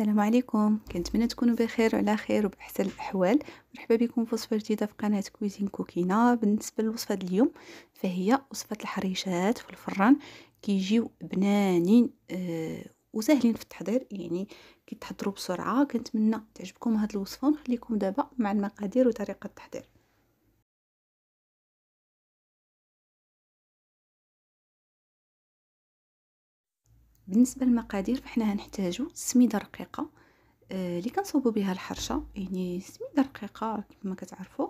السلام عليكم كنتمنى تكونوا بخير وعلى خير وبأحسن الأحوال مرحبا بكم في وصفة جديدة في قناة كويزين كوكينا بالنسبة للوصفة اليوم فهي وصفة الحريشات في الفران كيجيو بنانين آه وسهلين في التحضير يعني كيتحضروا بسرعة كنتمنى تعجبكم هاد الوصفة ونخليكم دابا مع المقادير وطريقة التحضير بالنسبه للمقادير فحنا غنحتاجو سميده رقيقه اللي آه، كنصوبو بها الحرشه يعني سميده رقيقه كما كتعرفوا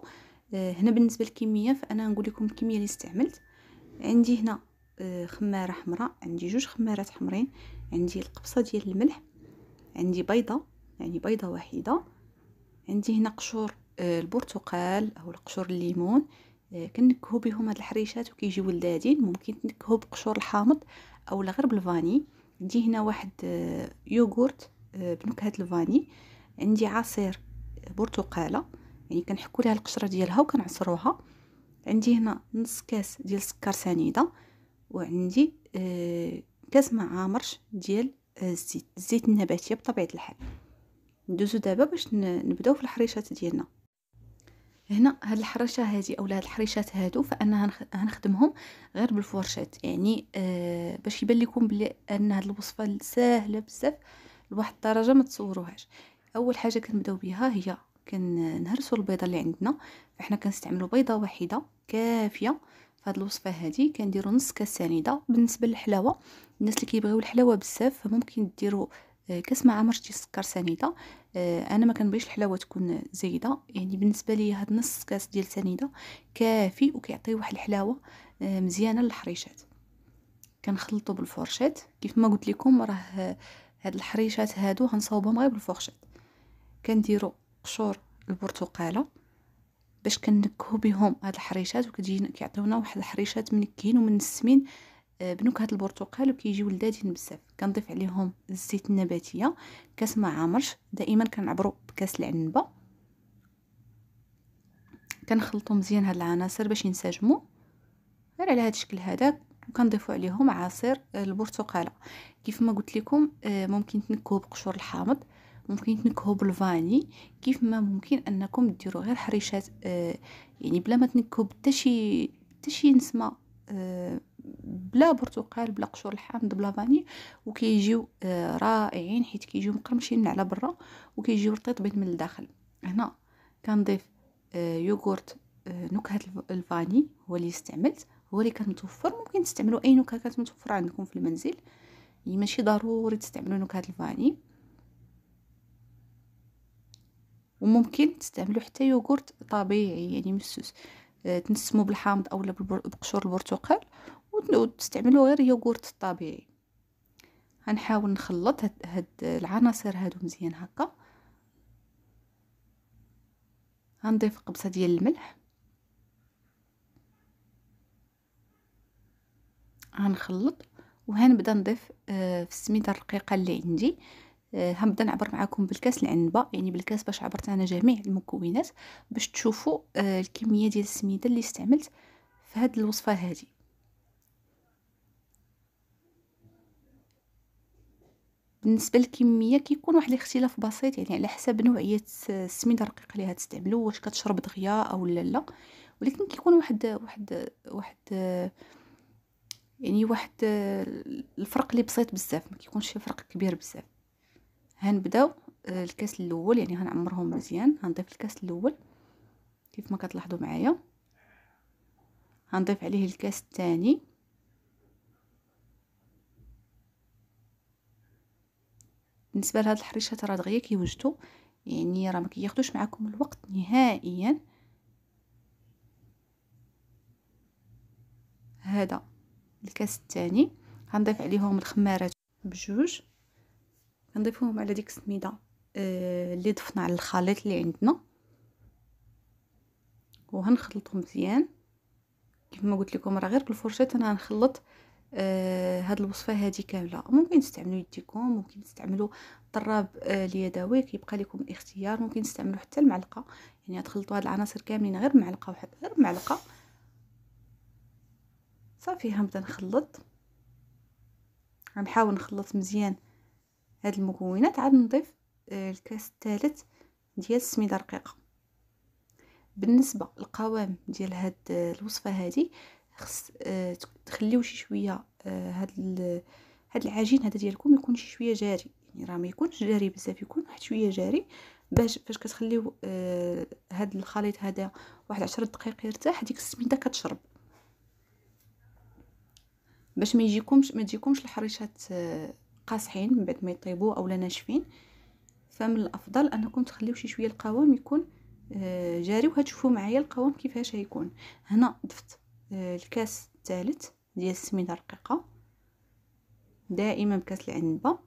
آه، هنا بالنسبه للكميه فانا نقول لكم الكميه اللي استعملت عندي هنا آه، خماره حمراء عندي جوج خمارات حمرين عندي القبصه ديال الملح عندي بيضه يعني بيضه واحده عندي هنا قشور البرتقال او القشور الليمون كنكهو بهم هاد الحريشات وكيجيو لذاذين ممكن تنكهو بقشور الحامض او غير بالفاني عندي هنا واحد آه، يوغورت آه، بنكهه الفاني عندي عصير برتقاله يعني كنحكوا لها القشره ديالها وكنعصروها عندي هنا نص كاس ديال سكر سنيده وعندي آه، كاس ما عامرش ديال الزيت الزيت النباتي بطبيعه الحال ندوزو دابا باش نبداو في الحريشات ديالنا هنا هاد الحرشه هادي اولا هاد الحريشات هادو فانا هنخدمهم غير بالفورشات يعني آه باش يبان لكم بلي ان هاد الوصفه ساهله بزاف لواحد الدرجه ما تصوروهاش اول حاجه كنبداو بها هي كنهرسوا البيضه اللي عندنا فاحنا كنستعملوا بيضه واحده كافيه فهاد الوصفه هادي كنديروا نص كاس سنيده بالنسبه للحلاوه الناس اللي كيبغيو الحلاوه بزاف فممكن ديروا كاس مع مرشي السكر سنيده آه، انا ما كنبغيش الحلاوه تكون زايده يعني بالنسبه لي هاد نص كاس ديال سنيده كافي وكيعطي واحد الحلاوه آه، مزيانه للحريشات كنخلطو بالفرشات كيف ما قلت لكم راه هاد الحريشات هادو غنصاوبهم غير بالفرشات كنديرو قشور البرتقاله باش كنكهو بهم هاد الحريشات وكتجي كيعطيونا واحد الحريشات منكين ومنسمين آه، بنكهه البرتقال وكيجيو لذاتين بزاف كنضيف عليهم الزيت النباتيه كاس ما عامرش دائما كنعبروا بكاس العنبه كنخلطو مزيان هاد العناصر باش ينسجموا غير على هاد الشكل هذا وكنضيفوا عليهم عصير البرتقاله كيف ما قلت لكم آه، ممكن تنكهوا بقشور الحامض ممكن تنكهوا بالفاني كيف ما ممكن انكم ديروا غير حريشات آه، يعني بلا ما تنكهوا حتى شي حتى شي نسمه بلا برتقال بلا قشور الحامض بلا فاني وكيجيو آه، رائعين حيت كيجيو مقرمشين من على برا وكيجيو رطيبين من الداخل هنا كنضيف آه، يوغورت آه، نكهه الفاني هو اللي استعملت هو اللي كان متوفر ممكن تستعملوا اي نكهه كانت متوفره عندكم في المنزل ماشي ضروري تستعملوا نكهه الفاني وممكن تستعملوا حتى يوغورت طبيعي يعني مسوس تنسمو بالحامض اولا بقشور البرتقال وتستعملوا غير يوغورت الطبيعي غنحاول نخلط هاد, هاد العناصر هادو مزيان هكا غنضيف قبصه ديال الملح غنخلط وهنبدا نضيف آه في السميده الرقيقه اللي عندي آه هنبدا نعبر معكم بالكاس العنبه يعني بالكاس باش عبرت انا جميع المكونات باش تشوفوا آه الكميه ديال السميده اللي استعملت في هاد الوصفه هذه بالنسبه للكميه كيكون واحد الاختلاف بسيط يعني على حسب نوعيه السميده الرقيقه اللي غتستعملوا واش كتشرب دغيا او لا لا ولكن كيكون واحد واحد واحد يعني واحد الفرق اللي بسيط بزاف ما كيكونش شي فرق كبير بزاف هنبداو الكاس الاول يعني غنعمرهم مزيان غنضيف الكاس الاول كيف ما كتلاحظوا معايا غنضيف عليه الكاس الثاني بالنسبه لهاد الحريشات راه دغيا كيوجدوا يعني راه ما كياخذوش معكم الوقت نهائيا هذا الكاس الثاني غنضيف عليهم الخمارات بجوج غنضيفهم على ديك السميده آه، اللي ضفنا على الخليط اللي عندنا وهنخلطهم مزيان ما قلت لكم راه غير بالفرشاه انا غنخلط آه هاد الوصفه هادي كامله ممكن تستعملوا يديكم ممكن تستعملوا طراب آه اليدوي كيبقى لكم الاختيار ممكن تستعملوا حتى المعلقه يعني تخلطوا هاد العناصر كاملين غير بمعلقه واحده غير بمعلقه صافي هنبدا نخلط غنحاول نخلط مزيان هاد المكونات عاد نضيف آه الكاس الثالث ديال السميده رقيقه بالنسبه للقوام ديال هاد آه، الوصفه هذه خص آه تخليو شي شويه آه هاد هاد العجين هذا ديالكم يكون شي شويه جاري يعني راه ما يكونش جاري بزاف يكون واحد شويه جاري باش فاش كتخليو آه هاد الخليط هذا واحد عشرة دقائق يرتاح ديك السميده كتشرب باش ما يجيكمش ما تجيكمش الحريشات آه قاصحين من بعد ما يطيبوا اولا ناشفين فمن الافضل انكم تخليو شي شويه القوام يكون آه جاري وهتشوفوا معايا القوام كيفاش هيكون هنا ضفت الكاس الثالث ديال السميده الرقيقه دائما بكاس العنبه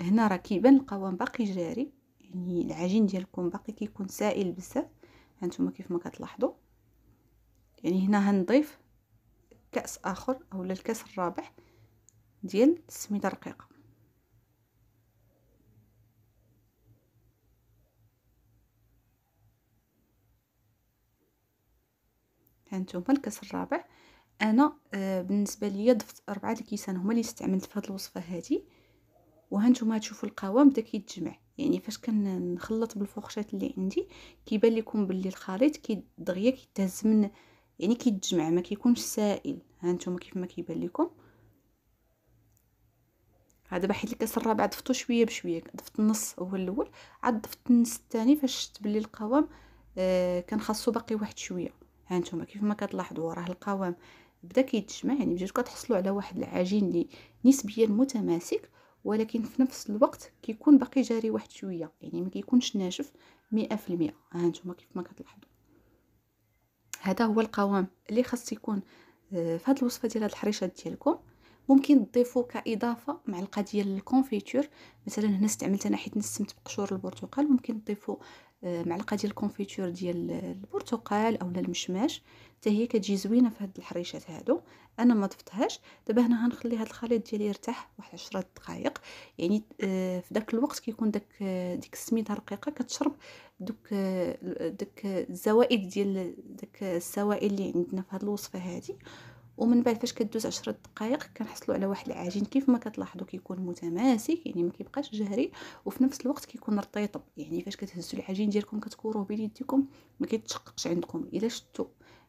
هنا راه كيبان القوام باقي جاري يعني العجين ديالكم باقي كيكون سائل بزاف هانتوما كيف ما كتلاحظوا يعني هنا هنضيف كاس اخر اولا الكاس الرابع ديال السميده الرقيقه هانتوما الكاس الرابع انا آه، بالنسبه ليا ضفت اربعه الكيسان هما اللي استعملت في هذه الوصفه هذه وهانتوما تشوفوا القوام بدا كيتجمع يعني فاش كنخلط بالفرشات اللي عندي كيبان لكم باللي الخليط دغيا كيتهز من يعني كيتجمع ما كيكونش سائل هانتوما كيف ما كيبان لكم هذا بحيت الكاس الرابع ضفتو شويه بشويه ضفت النص هو الاول عاد ضفت النص الثاني فاش شفت بلي القوام آه كان خاصو باقي واحد شويه هانتوما كيف ما كتلاحظوا راه القوام بدا كيتجمع يعني بديتو كتحصلوا على واحد العجين اللي نسبيا متماسك ولكن في نفس الوقت كيكون باقي جاري واحد شويه يعني ما كيكونش ناشف 100% ها نتوما كيف ما كتلاحظوا هذا هو القوام اللي خاص يكون آه، في هذه الوصفه ديال هاد الحريشات ديالكم ممكن تضيفوا كاضافه معلقه ديال الكونفيتور مثلا هنا استعملت انا حيت نسمت بقشور البرتقال ممكن تضيفوا آه، معلقه ديال الكونفيتور ديال البرتقال اولا المشماش حتى هي كتجي زوينه في هاد الحريشات هادو انا ما ضفتهاش دابا هنا غنخلي هاد الخليط ديالي يرتاح واحد 10 دقائق يعني آه، في داك الوقت كيكون داك آه، ديك السميده رقيقه كتشرب دوك داك الزوائد ديال داك السوائل اللي عندنا في هاد الوصفه هادي ومن بعد فاش كدوز عشرة دقائق كنحصلوا على واحد العجين كيف ما كتلاحظوا كيكون متماسك يعني ما كيبقاش جهري وفي نفس الوقت كيكون رطيطب يعني فاش كتهزوا العجين ديالكم كتكوروه بيديكم ما كيتشققش عندكم الا شفتوا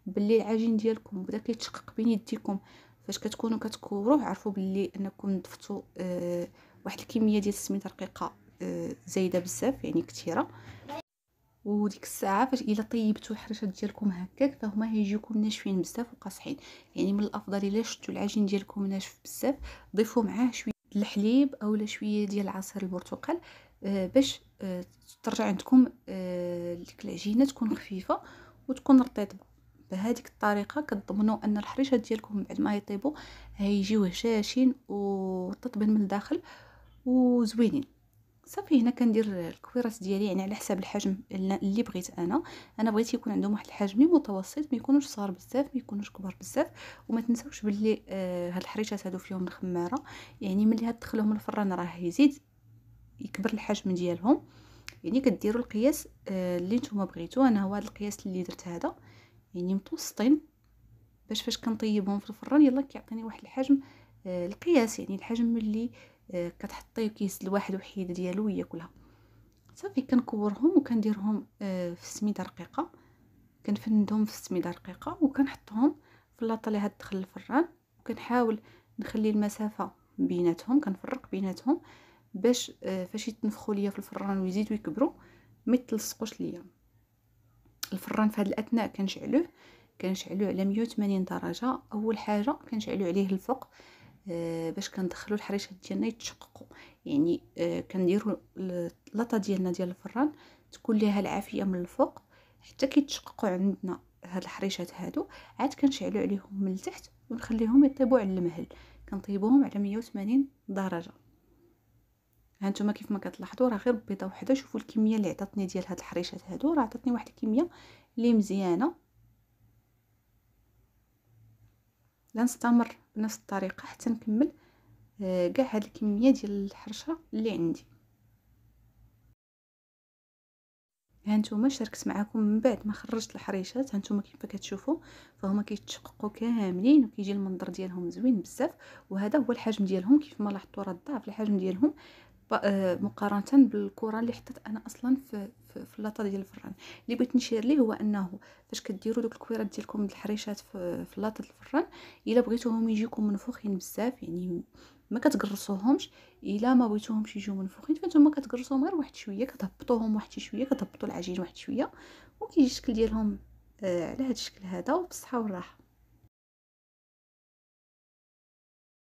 باللي العجين ديالكم بدا كيتشقق بين يديكم فاش كتكونوا كتكوروه عرفوا باللي انكم ضفتوا آه واحد الكميه ديال السميده رقيقه آه زايده بزاف يعني كثيره وديك الساعه فاش الا طيبتوا الحرشات ديالكم هكاك فهما هيجيكم ناشفين بزاف وقاصحين يعني من الافضل الا شفتوا العجين ديالكم ناشف بزاف ضيفوا معاه شويه الحليب اولا شويه ديال عصير البرتقال آه، باش آه، ترجع عندكم آه، ديك العجينه تكون خفيفه وتكون رطيبه بهذيك الطريقه كتضمنوا ان الحريشات ديالكم بعد ما يطيبوا هيجيو هشاشين وتطبن من الداخل وزوينين صافي هنا كندير الكويرات ديالي يعني على حساب الحجم اللي بغيت انا انا بغيت يكون عندهم واحد الحجم متوسط ما يكونوش صغار بزاف ما يكونوش كبار بزاف وما تنساوش باللي آه هاد الحريشات هادو فيهم الخماره يعني ملي هاد تدخلهم الفران راه يزيد يكبر الحجم ديالهم يعني كديروا القياس آه اللي نتوما بغيتو انا هو هذا القياس اللي درت هذا يعني متوسطين باش فاش كنطيبهم في الفران يلا كيعطيني واحد الحجم آه القياس يعني الحجم اللي كتحطيه كيس الواحد وحيد ديالو وياكلها صافي كنكورهم وكنديرهم آه، في سميده رقيقه كنفندهم في سميده رقيقه وكنحطهم في لاطه اللي دخل الفران وكنحاول نخلي المسافه بيناتهم كنفرق بيناتهم باش آه، فاش يتنفخوا ليا في الفران ويزيدوا يكبروا ما يتلصقوش ليا الفران في هاد الاثناء كنشعلوه كنشعلوه على 180 درجه اول حاجه كنشعلو عليه الفوق آه، باش كندخلوا الحريشات ديالنا يتشققوا يعني آه، كنديروا اللاطه ديالنا ديال الفران تكون ليها العافيه من الفوق حتى كيتشققوا عندنا هاد الحريشات هادو عاد كنشعلوا عليهم من التحت ونخليهم يطيبوا على المهل كنطيبوهم على 180 درجه هانتوما كيف ما كتلاحظوا راه غير بيضه وحده شوفوا الكميه اللي عطاتني ديال هاد الحريشات هادو راه عطاتني واحد الكميه اللي مزيانه غنستمر بنفس الطريقه حتى نكمل آه، كاع هاد الكميه ديال الحرشه اللي عندي هانتوما شاركت معكم من بعد ما خرجت الحريشات هانتوما كيف كتشوفوا فهما كيتشققوا كاملين وكيجي المنظر ديالهم زوين بزاف وهذا هو الحجم ديالهم كيف ما لاحظتوا راه ضعف الحجم ديالهم آه، مقارنه بالكره اللي حطيت انا اصلا في في اللاطه ديال الفران اللي بغيت نشير ليه هو انه فاش كديروا دوك الكويرات ديالكم الحريشات في, في لاطه الفران الا بغيتوهم يجيكم منفوخين بزاف يعني ما كتقرصوهمش الا ما بغيتوهمش يجيو منفوخين فانتوما كتقرصوهم غير واحد شويه كتهبطوهم واحد شويه كتهبطوا العجين واحد شويه وكيجي الشكل ديالهم آه، على هذا الشكل هذا وبالصحه والراحه